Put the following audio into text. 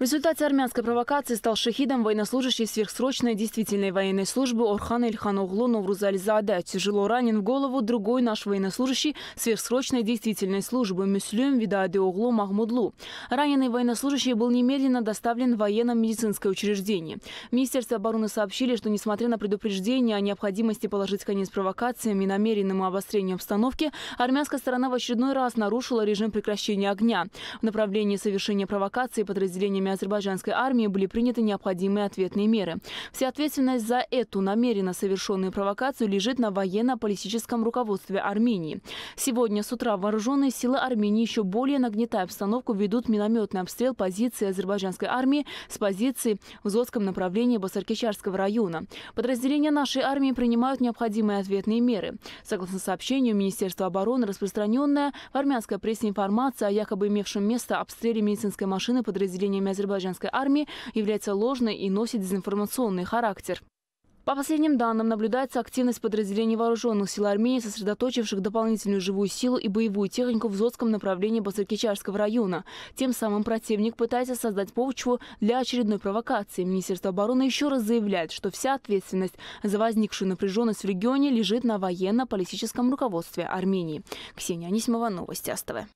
В результате армянской провокации стал шахидом военнослужащий сверхсрочной действительной военной службы Орхан Эльхан Оглу Новрузализаде. Тяжело ранен в голову другой наш военнослужащий сверхсрочной действительной службы Мюслюм Видаде Оглу Махмудлу. Раненый военнослужащий был немедленно доставлен в военно-медицинское учреждение. В Министерстве обороны сообщили, что несмотря на предупреждение о необходимости положить конец провокациям и намеренному обострению обстановки, армянская сторона в очередной раз нарушила режим прекращения огня. В направлении совершения провокации подразделениями азербайджанской армии были приняты необходимые ответные меры. Вся ответственность за эту намеренно совершенную провокацию лежит на военно-политическом руководстве Армении. Сегодня с утра вооруженные силы Армении еще более нагнетая обстановку ведут минометный обстрел позиции азербайджанской армии с позиции в Зодском направлении Басаркичарского района. Подразделения нашей армии принимают необходимые ответные меры. Согласно сообщению Министерства обороны, распространенная в армянской прессе информация о якобы имевшем место обстреле медицинской машины подразделениями азербайджанской армии является ложной и носит дезинформационный характер. По последним данным, наблюдается активность подразделений вооруженных сил Армении, сосредоточивших дополнительную живую силу и боевую технику в Зодском направлении Басаркичарского района. Тем самым противник пытается создать почву для очередной провокации. Министерство обороны еще раз заявляет, что вся ответственность за возникшую напряженность в регионе лежит на военно-политическом руководстве Армении. Ксения Анисимова, Новости АСТВ.